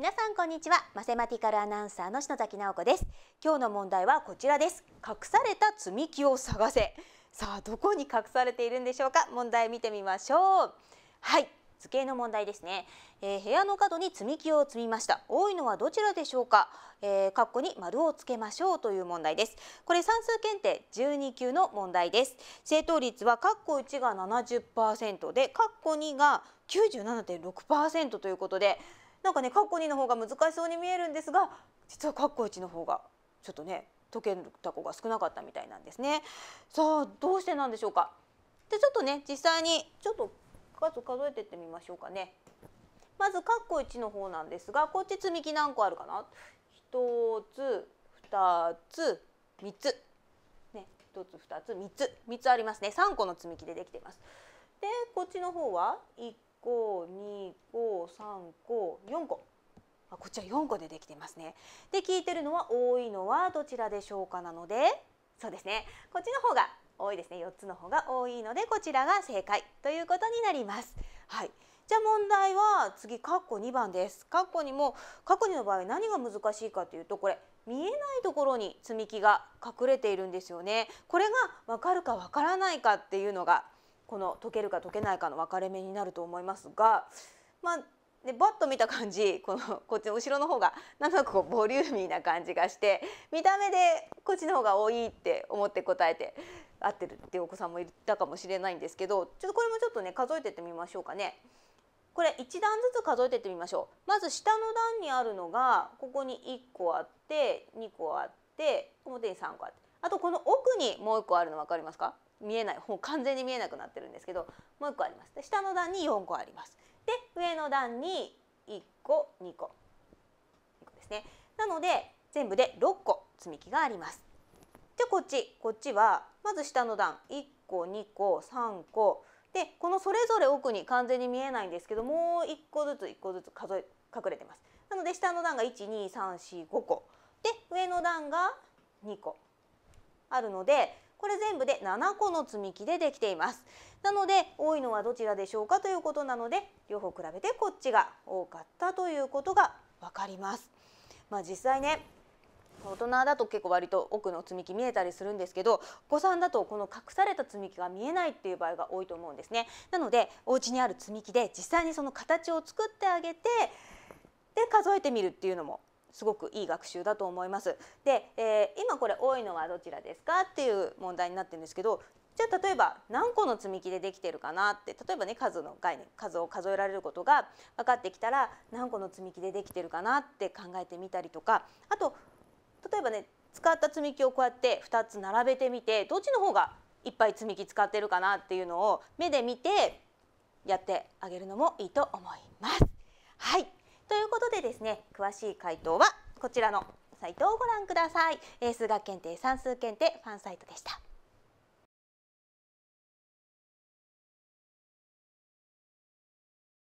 皆さんこんにちはマセマティカルアナウンサーの篠崎直子です今日の問題はこちらです隠された積み木を探せさあどこに隠されているんでしょうか問題見てみましょうはい図形の問題ですね、えー、部屋の角に積み木を積みました多いのはどちらでしょうか、えー、括弧に丸をつけましょうという問題ですこれ算数検定12級の問題です正答率は括弧1が70%で括弧2が97.6%ということでなんかねカッコ2の方が難しそうに見えるんですが実はカッコ1の方がちょっとね解けた子が少なかったみたいなんですね。さあどうしてなんでしょうか。でちょっとね実際にちょっと数数えてってみましょうかね。まずカッコ1の方なんですがこっち積み木何個あるかな1つ2つ3つ。ね、1つ2つ3つ3つありますね3個の積み木でできています。でこっちの方は1個2個3個4個あこっちは4個でできてますねで聞いてるのは多いのはどちらでしょうかなのでそうですねこっちの方が多いですね4つの方が多いのでこちらが正解ということになりますはいじゃあ問題は次括弧2番です括弧にも括弧2の場合何が難しいかというとこれ見えないところに積み木が隠れているんですよねこれがわかるかわからないかっていうのがこの解けるか解けないかの分かれ目になると思いますがまあでバッと見た感じ このこっちの後ろの方がなんとなくこうボリューミーな感じがして見た目でこっちの方が多いって思って答えて合ってるっていうお子さんもいたかもしれないんですけどちょっとこれもちょっとね数えてってみましょうかね。これ1段ずつ数えてってみましょう。まず下の段にあるのがここに1個あって2個あって表に3個あってあとこの奥にもう1個あるの分かりますか見えないもう完全に見えなくなってるんですけどもう1個あります。下の段に4個あります。で上の段に1個2個2個ですねなので全部で6個積み木がありますでこっちこっちはまず下の段1個2個3個でこのそれぞれ奥に完全に見えないんですけどもう1個ずつ1個ずつ数え隠れてますなので下の段が12345個で上の段が2個あるのでこれ全部で7個の積み木でできていますなので多いのはどちらでしょうかということなので両方比べてこっちが多かったということが分かります。まあ、実際ね大人だと結構割と奥の積み木見えたりするんですけどお子さんだとこの隠された積み木が見えないっていう場合が多いと思うんですね。なのでお家にある積み木で実際にその形を作ってあげてで数えてみるっていうのもすごくいい学習だと思います。で、えー、今これ多いのはどちらですかっていう問題になってるんですけどじゃあ例えば何個の積み木でできてるかなって例えばね数の概念数を数えられることが分かってきたら何個の積み木でできてるかなって考えてみたりとかあと例えばね使った積み木をこうやって2つ並べてみてどっちの方がいっぱい積み木使ってるかなっていうのを目で見てやってあげるのもいいと思います。はいことでですね詳しい回答はこちらのサイトをご覧ください。数学検定算数検定ファンサイトでした。